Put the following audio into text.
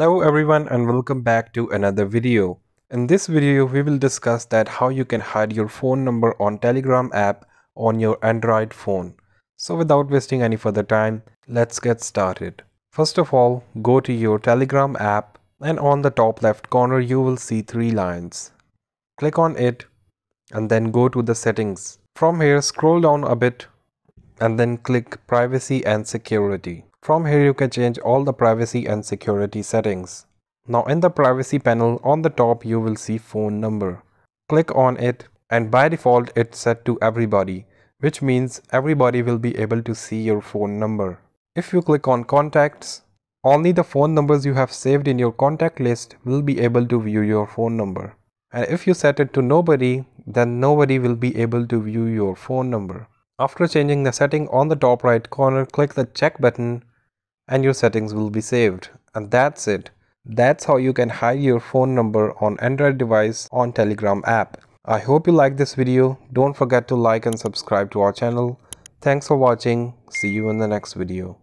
Hello everyone and welcome back to another video. In this video we will discuss that how you can hide your phone number on Telegram app on your Android phone. So without wasting any further time, let's get started. First of all, go to your Telegram app and on the top left corner you will see three lines. Click on it and then go to the settings. From here scroll down a bit and then click privacy and security. From here you can change all the privacy and security settings. Now in the privacy panel on the top you will see phone number. Click on it and by default it's set to everybody which means everybody will be able to see your phone number. If you click on contacts, only the phone numbers you have saved in your contact list will be able to view your phone number. And if you set it to nobody, then nobody will be able to view your phone number. After changing the setting on the top right corner, click the check button and your settings will be saved. And that's it. That's how you can hide your phone number on Android device on Telegram app. I hope you like this video. Don't forget to like and subscribe to our channel. Thanks for watching. See you in the next video.